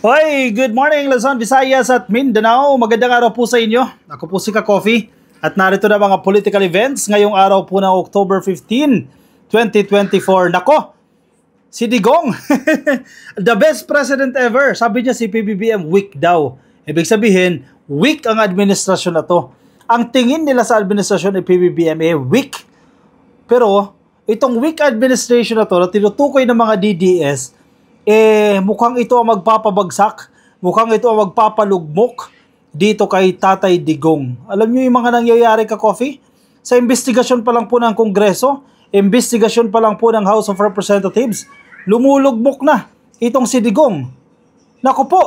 Hoy, good morning Luzon, Visayas at Mindanao. Magandang araw po sa inyo. Ako po si Ka Coffee at narito na mga political events ngayong araw po ng October 15, 2024. Nako, si Digong, the best president ever. Sabi niya si PBBM weak daw. Ibig sabihin, weak ang administrasyon na to. Ang tingin nila sa administrasyon ni PBBM ay eh, weak. Pero itong weak administration na to na tinutukoy ng mga DDS, eh mukhang ito ang magpapabagsak, mukhang ito ang magpapalugmok dito kay Tatay Digong. Alam niyo yung mga nangyayari ka, Coffee? Sa investigasyon pa lang po ng Kongreso, investigasyon pa lang po ng House of Representatives, lumulugmok na itong si Digong. Nako po,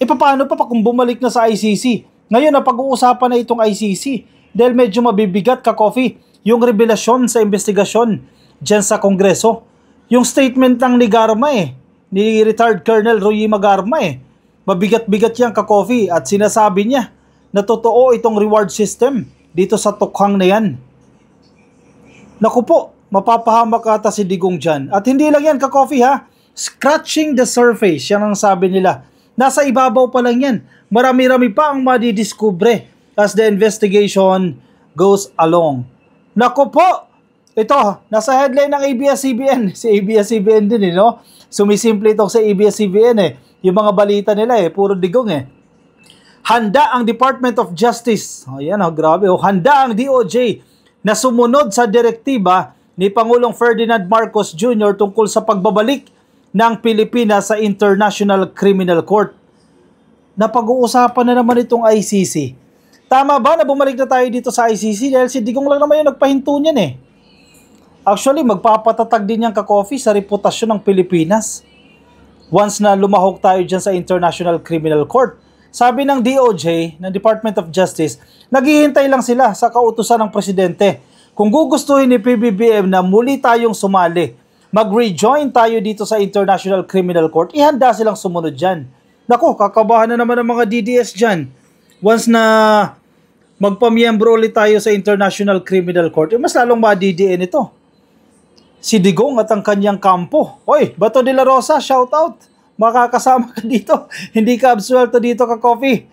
e paano pa kung bumalik na sa ICC? Ngayon, na pag uusapan na itong ICC dahil medyo mabibigat ka, Coffee, yung revelasyon sa investigasyon diyan sa Kongreso yung statement ng ni Garma eh, ni retired Colonel Royima e. Magarma eh, mabigat-bigat yan ka Coffee at sinasabi niya na totoo itong reward system dito sa tukhang na yan. Naku po, mapapahamak ata si Digong dyan. At hindi lang yan ka Coffee ha, scratching the surface, yan ang sabi nila. Nasa ibabaw pa lang yan. Marami-rami pa ang madidiskubre as the investigation goes along. Naku po, ito, nasa headline ng ABS-CBN. Si ABS-CBN din eh, no? Sumisimple ito sa ABS-CBN eh. Yung mga balita nila eh, puro digong eh. Handa ang Department of Justice. O oh, oh, grabe. Oh. Handa ang DOJ na sumunod sa direktiba ni Pangulong Ferdinand Marcos Jr. tungkol sa pagbabalik ng Pilipinas sa International Criminal Court. Napag-uusapan na naman itong ICC. Tama ba na bumalik na tayo dito sa ICC dahil si Digong lang naman yung nagpahinto niyan eh. Actually, magpapatatag din yung ka-coffee sa reputasyon ng Pilipinas. Once na lumahok tayo dyan sa International Criminal Court, sabi ng DOJ, ng Department of Justice, naghihintay lang sila sa kautusan ng presidente. Kung gugustuhin ni PBBM na muli tayong sumali, mag-rejoin tayo dito sa International Criminal Court, ihanda silang sumunod dyan. Nako, kakabahan na naman ang mga DDS dyan. Once na magpamiyembro ulit tayo sa International Criminal Court, eh mas lalong ma-DDN ito si Digong at ang kanyang kampo. Hoy, Bato de la Rosa, shout out. Makakasama ka dito. Hindi ka absuelto dito ka coffee.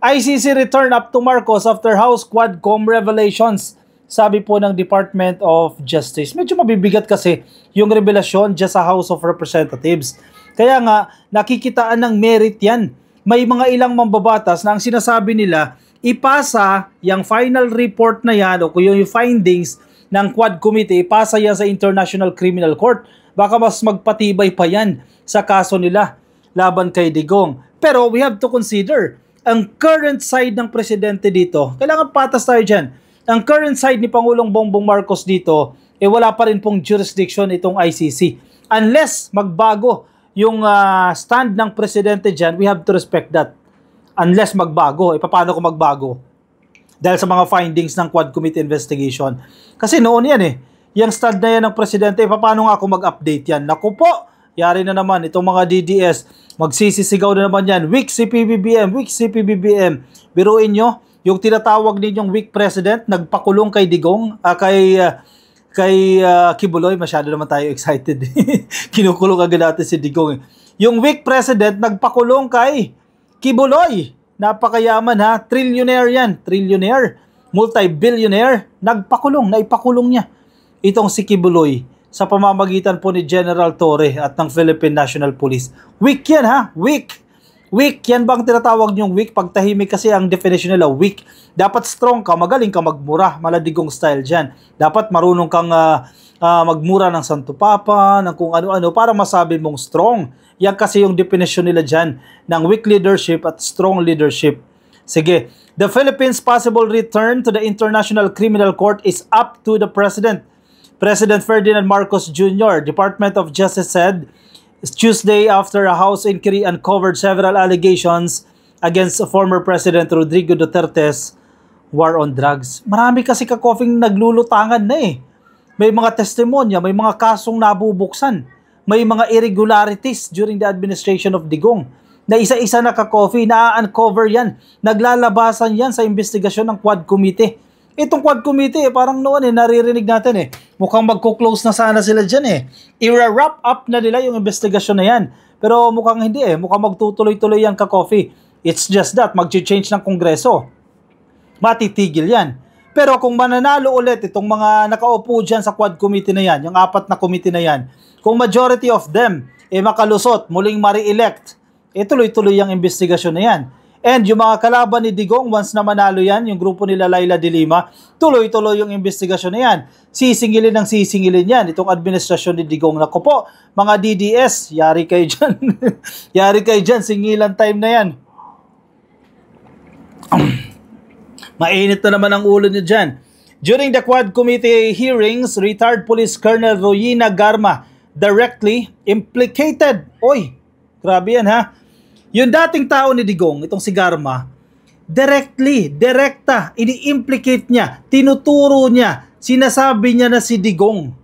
ICC return up to Marcos after House Quadcom revelations. Sabi po ng Department of Justice. Medyo mabibigat kasi yung revelasyon dyan sa House of Representatives. Kaya nga, nakikitaan ng merit yan. May mga ilang mambabatas na ang sinasabi nila, ipasa yung final report na yan o yung findings ng Quad Committee pasaya sa International Criminal Court. Baka mas magpatibay pa yan sa kaso nila laban kay Digong. Pero we have to consider, ang current side ng presidente dito, kailangan patas tayo dyan. Ang current side ni Pangulong Bongbong Marcos dito, eh wala pa rin pong jurisdiction itong ICC. Unless magbago yung uh, stand ng presidente dyan, we have to respect that. Unless magbago, eh paano kung magbago? dahil sa mga findings ng Quad Committee investigation. Kasi noon yan eh, yung stand na yan ng presidente, eh, paano nga ako mag-update yan? Naku po, yari na naman itong mga DDS, magsisisigaw na naman yan, weak CPBBM, weak CPBBM. Biruin nyo, yung tinatawag ninyong weak president, nagpakulong kay Digong, uh, kay... Uh, kay uh, Kibuloy, masyado naman tayo excited. Kinukulong agad natin si Digong. Eh. Yung weak president, nagpakulong kay Kibuloy. Napakayaman ha. Trillionaire yan. Trillionaire. Multi-billionaire. Nagpakulong. Naipakulong niya. Itong si Kibuloy sa pamamagitan po ni General Torre at ng Philippine National Police. Weak yan ha. Weak. Weak, yan bang tinatawag niyong weak? Pagtahimik kasi ang definition nila, weak. Dapat strong ka, magaling ka magmura, maladigong style dyan. Dapat marunong kang uh, uh, magmura ng Santo Papa, ng kung ano-ano para masabi mong strong. Yan kasi yung definition nila dyan ng weak leadership at strong leadership. Sige, the Philippines' possible return to the International Criminal Court is up to the President. President Ferdinand Marcos Jr., Department of Justice said Tuesday after a House inquiry uncovered several allegations against former President Rodrigo Duterte's war on drugs. Marami kasi kakofing naglulutangan na eh. May mga testimonya, may mga kasong nabubuksan. May mga irregularities during the administration of Digong na isa-isa na ka-coffee, na-uncover yan, naglalabasan yan sa investigasyon ng Quad Committee. Itong Quad Committee, eh, parang noon eh, naririnig natin eh, mukhang magko-close na sana sila dyan eh. I-wrap up na nila yung investigasyon na yan. Pero mukhang hindi eh, mukhang magtutuloy-tuloy yan ka-coffee. It's just that, mag-change ng kongreso. Matitigil yan. Pero kung mananalo ulit itong mga nakaupo dyan sa quad committee na yan, yung apat na committee na yan, kung majority of them eh makalusot, muling ma-re-elect, eh tuloy-tuloy yung investigasyon na yan. And yung mga kalaban ni Digong, once na manalo yan, yung grupo nila Laila de Lima, tuloy-tuloy yung investigasyon na yan. Sisingilin ang sisingilin yan, itong administrasyon ni Digong. Naku po, mga DDS, yari kayo dyan. yari kayo dyan, singilan time na yan. Mainit na naman ang ulo niya dyan. During the Quad Committee hearings, retired Police Colonel Royina Garma directly implicated. Oy, grabe yan ha. Yung dating tao ni Digong, itong si Garma, directly, direkta, ini-implicate niya, tinuturo niya, sinasabi niya na si Digong.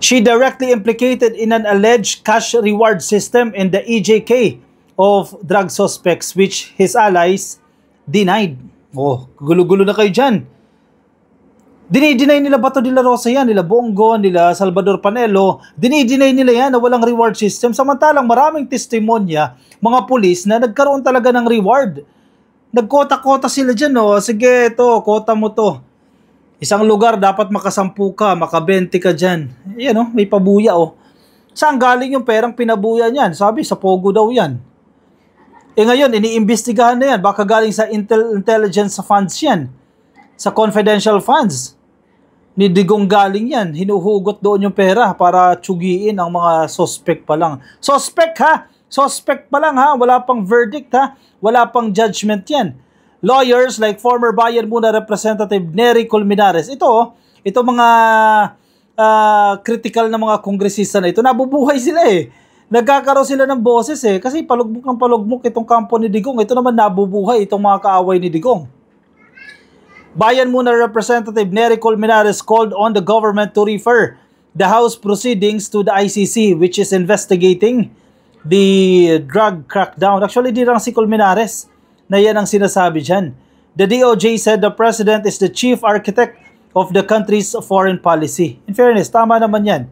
She directly implicated in an alleged cash reward system in the EJK of drug suspects which his allies denied. Oh, gulo-gulo na kayo dyan. Dinideny nila Bato de la Rosa yan, nila Bongo, nila Salvador Panelo. Dinideny nila yan na walang reward system. Samantalang maraming testimonya, mga pulis na nagkaroon talaga ng reward. Nagkota-kota sila dyan, no? Sige, to kota mo to. Isang lugar, dapat makasampu ka, makabente ka dyan. Yan, no? May pabuya, oh. Saan galing yung perang pinabuya niyan? Sabi, sa Pogo daw yan. E ngayon, iniimbestigahan na yan. Baka galing sa intel- intelligence funds yan. Sa confidential funds. Ni Digong galing yan. Hinuhugot doon yung pera para tsugiin ang mga suspect pa lang. Suspect ha! Suspect pa lang ha. Wala pang verdict ha. Wala pang judgment yan. Lawyers like former Bayan Muna Representative Nery Colmenares. Ito, ito mga uh, critical na mga kongresista na ito. Nabubuhay sila eh nagkakaroon sila ng boses eh. Kasi palugmok ng palugmok itong kampo ni Digong. Ito naman nabubuhay itong mga kaaway ni Digong. Bayan Muna Representative Nery Colmenares called on the government to refer the House proceedings to the ICC which is investigating the drug crackdown. Actually, di lang si Colmenares na yan ang sinasabi dyan. The DOJ said the president is the chief architect of the country's foreign policy. In fairness, tama naman yan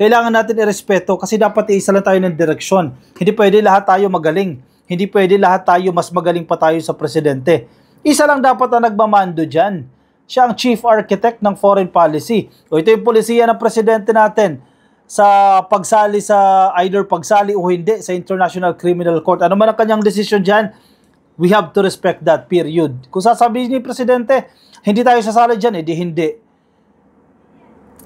kailangan natin irespeto kasi dapat iisa lang tayo ng direksyon. Hindi pwede lahat tayo magaling. Hindi pwede lahat tayo mas magaling pa tayo sa presidente. Isa lang dapat ang nagmamando dyan. Siya ang chief architect ng foreign policy. O ito yung polisiya ng presidente natin sa pagsali sa either pagsali o hindi sa International Criminal Court. Ano man ang kanyang desisyon dyan, we have to respect that period. Kung sasabihin ni Presidente, hindi tayo sasali dyan, edi eh hindi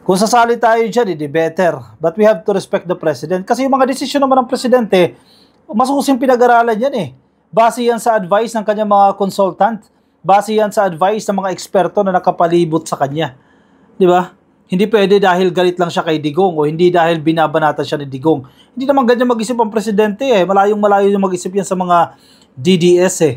kung sasali tayo dyan, hindi better. But we have to respect the president. Kasi yung mga desisyon naman ng presidente, masukusing pinag-aralan yan eh. Base yan sa advice ng kanyang mga consultant. Base yan sa advice ng mga eksperto na nakapalibot sa kanya. Di ba? Hindi pwede dahil galit lang siya kay Digong o hindi dahil binabanata siya ni Digong. Hindi naman ganyan mag-isip ang presidente eh. Malayong malayo yung mag-isip yan sa mga DDS eh.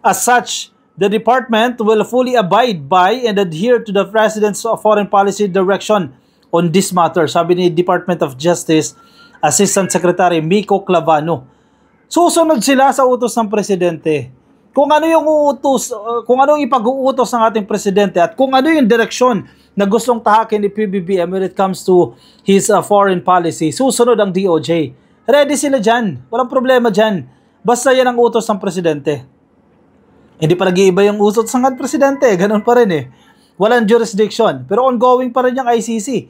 As such, The department will fully abide by and adhere to the President's Foreign Policy Direction on this matter, sabi ni Department of Justice Assistant Secretary Miko Clavano. Susunod sila sa utos ng presidente. Kung ano yung uutos, uh, kung ano yung ipag-uutos ng ating presidente at kung ano yung direksyon na gustong tahakin ni PBBM when it comes to his uh, foreign policy, susunod ang DOJ. Ready sila dyan. Walang problema dyan. Basta yan ang utos ng presidente. Hindi pa nag-iiba yung usot sa sangad presidente, ganun pa rin eh. Walang jurisdiction, pero ongoing pa rin yung ICC.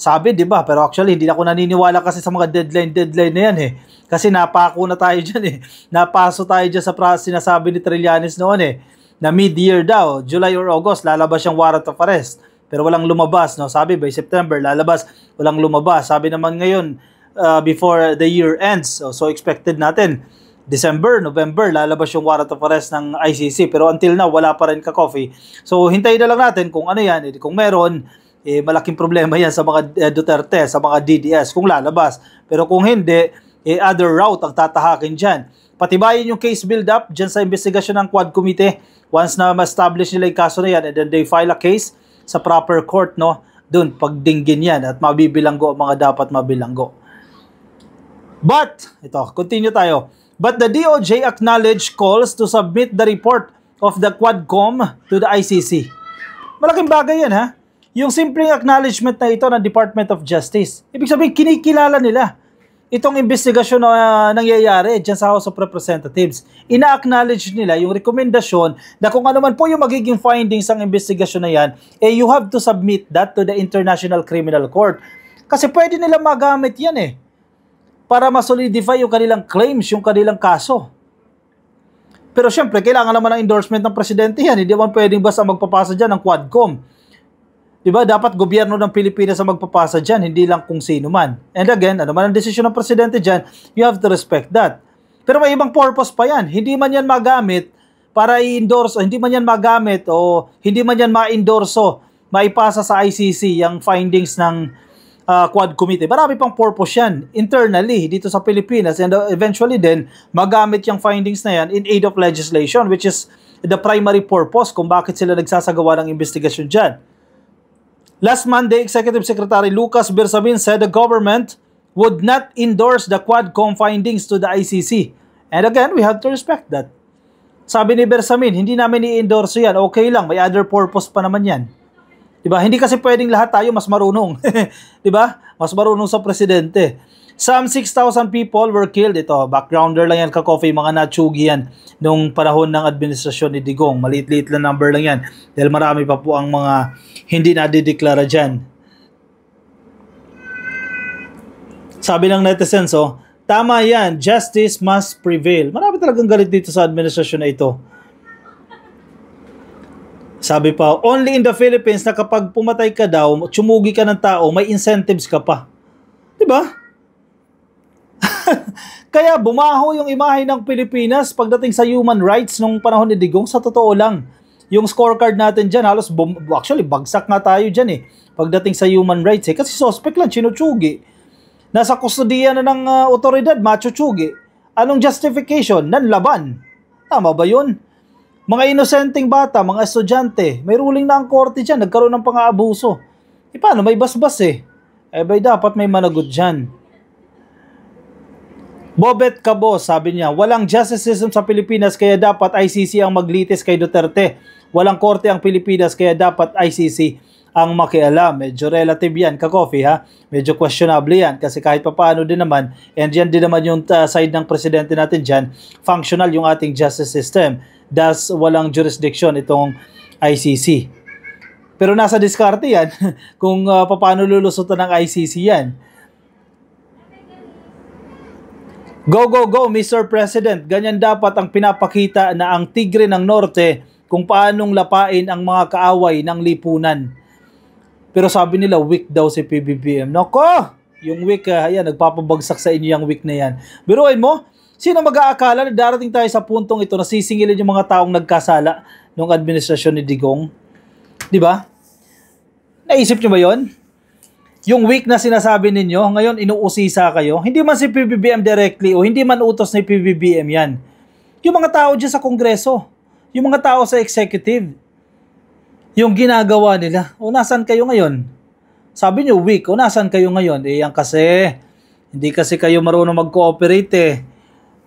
Sabi, di ba? Pero actually, hindi ako naniniwala kasi sa mga deadline-deadline na yan eh. Kasi napako na tayo dyan eh. Napaso tayo dyan sa pra- sinasabi ni Trillanes noon eh. Na mid-year daw, July or August, lalabas yung warrant of arrest. Pero walang lumabas, no? Sabi, by September, lalabas. Walang lumabas. Sabi naman ngayon, uh, before the year ends. So, so expected natin December, November, lalabas yung warrant of arrest ng ICC. Pero until now, wala pa rin ka-coffee. So, hintayin na lang natin kung ano yan. Eh, kung meron, eh, malaking problema yan sa mga eh, Duterte, sa mga DDS, kung lalabas. Pero kung hindi, eh, other route ang tatahakin dyan. Patibayin yung case build-up dyan sa investigasyon ng Quad Committee. Once na ma-establish nila yung kaso na yan, and then they file a case sa proper court, no? Doon, pagdinggin yan at mabibilanggo ang mga dapat mabilanggo. But, ito, continue tayo. But the DOJ acknowledged calls to submit the report of the Quadcom to the ICC. Malaking bagay yan ha. Yung simpleng acknowledgement na ito ng Department of Justice. Ibig sabihin, kinikilala nila itong investigasyon na uh, nangyayari dyan sa House of Representatives. Ina-acknowledge nila yung rekomendasyon na kung ano man po yung magiging findings ng investigasyon na yan, eh you have to submit that to the International Criminal Court. Kasi pwede nila magamit yan eh para masolidify yung kanilang claims, yung kanilang kaso. Pero siyempre, kailangan naman ng endorsement ng presidente yan. Hindi man pwedeng basta magpapasa dyan ng Quadcom. Diba? Dapat gobyerno ng Pilipinas ang magpapasa dyan, hindi lang kung sino man. And again, ano man ang desisyon ng presidente dyan, you have to respect that. Pero may ibang purpose pa yan. Hindi man yan magamit para i-endorse, o hindi man yan magamit, o hindi man yan ma-endorse, maipasa sa ICC yung findings ng uh, Quad Committee. Marami pang purpose yan internally dito sa Pilipinas and uh, eventually then magamit yung findings na yan in aid of legislation which is the primary purpose kung bakit sila nagsasagawa ng investigasyon dyan. Last Monday, Executive Secretary Lucas Bersamin said the government would not endorse the Quadcom findings to the ICC. And again, we have to respect that. Sabi ni Bersamin, hindi namin i-endorse yan. Okay lang, may other purpose pa naman yan. Diba? Hindi kasi pwedeng lahat tayo mas marunong. 'Di ba? Mas marunong sa presidente. Some 6,000 people were killed. Ito, backgrounder lang yan, kakofe, mga natsugi yan nung panahon ng administrasyon ni Digong. Maliit-liit lang number lang yan. Dahil marami pa po ang mga hindi nadideklara dyan. Sabi ng netizens, oh, tama yan, justice must prevail. Marami talagang galit dito sa administrasyon na ito. Sabi pa, only in the Philippines na kapag pumatay ka daw, tsumugi ka ng tao, may incentives ka pa. Di ba? Kaya bumaho yung imahe ng Pilipinas pagdating sa human rights nung panahon ni Digong sa totoo lang. Yung scorecard natin dyan, halos bum- actually bagsak na tayo dyan eh. Pagdating sa human rights eh. Kasi suspect lang, chinutsugi. Nasa kustodiya na ng uh, otoridad, machutsugi. Anong justification? Nanlaban. Tama ba yun? Mga inosenteng bata, mga estudyante, may ruling na ang korte dyan, nagkaroon ng pang-aabuso. E paano, may basbas eh. Eh bay dapat may managot dyan. Bobet Cabo, sabi niya, walang justice system sa Pilipinas kaya dapat ICC ang maglitis kay Duterte. Walang korte ang Pilipinas kaya dapat ICC ang makialam. Medyo relative yan, kakofi ha. Medyo questionable yan kasi kahit papaano din naman, and yan din naman yung uh, side ng presidente natin dyan, functional yung ating justice system thus walang jurisdiction itong ICC. Pero nasa diskarte yan kung uh, paano lulusutan ng ICC yan. Go, go, go, Mr. President. Ganyan dapat ang pinapakita na ang tigre ng norte kung paanong lapain ang mga kaaway ng lipunan. Pero sabi nila, weak daw si PBBM. Nako! Yung weak, uh, ayan, nagpapabagsak sa inyo yung weak na yan. Biruin mo, Sino mag-aakala na darating tayo sa puntong ito na sisingilin yung mga taong nagkasala nung administrasyon ni Digong? Di ba? Naisip nyo ba yon? Yung week na sinasabi ninyo, ngayon inuusisa kayo. Hindi man si PBBM directly o hindi man utos ni PBBM yan. Yung mga tao dyan sa kongreso, yung mga tao sa executive, yung ginagawa nila, o nasan kayo ngayon? Sabi nyo, weak, o nasan kayo ngayon? Eh, yan kasi, hindi kasi kayo marunong mag-cooperate eh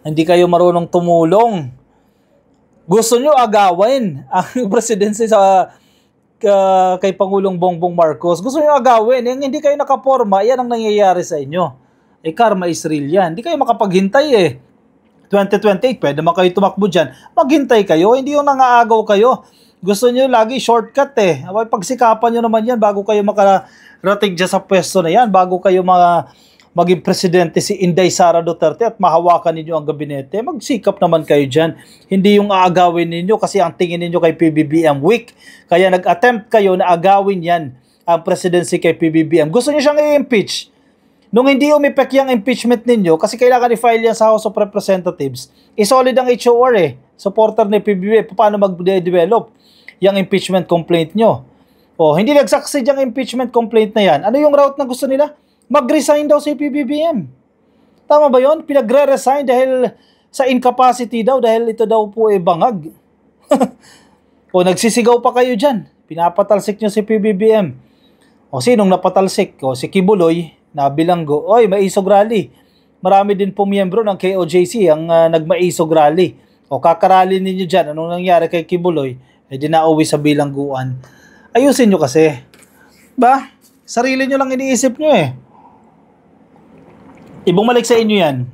hindi kayo marunong tumulong. Gusto nyo agawin ang presidency sa uh, kay Pangulong Bongbong Marcos. Gusto nyo agawin. Yung hindi kayo nakaporma, yan ang nangyayari sa inyo. Eh, karma is real yan. Hindi kayo makapaghintay eh. 2028, pwede naman kayo tumakbo dyan. Maghintay kayo, hindi yung nangaagaw kayo. Gusto nyo lagi shortcut eh. Abay, pagsikapan nyo naman yan bago kayo makarating dyan sa pwesto na yan, bago kayo mga maging presidente si Inday Sara Duterte at mahawakan ninyo ang gabinete, magsikap naman kayo dyan. Hindi yung aagawin ninyo kasi ang tingin ninyo kay PBBM weak. Kaya nag-attempt kayo na agawin yan ang presidency kay PBBM. Gusto niyo siyang i-impeach. Nung hindi umipek yung impeachment ninyo, kasi kailangan i-file yan sa House of Representatives, isolid ang HOR eh, supporter ni PBB, paano mag-develop yung impeachment complaint nyo. O, oh, hindi nag-succeed yung impeachment complaint na yan. Ano yung route na gusto nila? mag-resign daw si PBBM. Tama ba yon? Pinagre-resign dahil sa incapacity daw, dahil ito daw po ay bangag. o nagsisigaw pa kayo dyan, pinapatalsik nyo si PBBM. O sinong napatalsik? O si Kibuloy, na bilanggo. Oy, maisog rally. Marami din po miyembro ng KOJC ang uh, ah, nagmaisog rally. O kakarali ninyo dyan, anong nangyari kay Kibuloy? Eh di sa bilangguan. Ayusin nyo kasi. Ba? Sarili nyo lang iniisip nyo eh. Ibumalik sa inyo yan.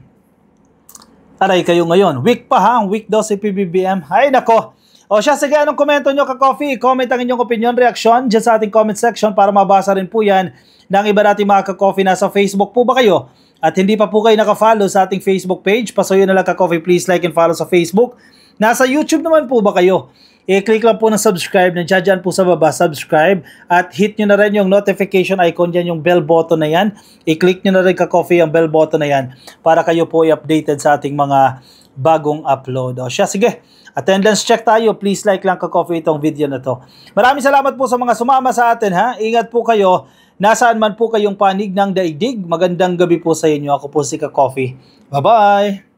Aray kayo ngayon. Week pa ha, week daw si PBBM. Ay nako. O siya, sige, anong komento nyo ka-coffee? Comment ang inyong opinion, reaction dyan sa ating comment section para mabasa rin po yan ng iba natin mga ka-coffee. Nasa Facebook po ba kayo? At hindi pa po kayo nakafollow sa ating Facebook page, pasuyo na lang ka-coffee. Please like and follow sa Facebook. Nasa YouTube naman po ba kayo? I-click lang po ng subscribe na dyan po sa baba, subscribe. At hit nyo na rin yung notification icon dyan, yung bell button na yan. I-click nyo na rin ka-coffee yung bell button na yan para kayo po i-updated sa ating mga bagong upload. O siya, sige. Attendance check tayo. Please like lang ka-coffee itong video na to. Maraming salamat po sa mga sumama sa atin ha. Ingat po kayo. Nasaan man po kayong panig ng daigdig, magandang gabi po sa inyo. Ako po si Ka-Coffee. Bye-bye!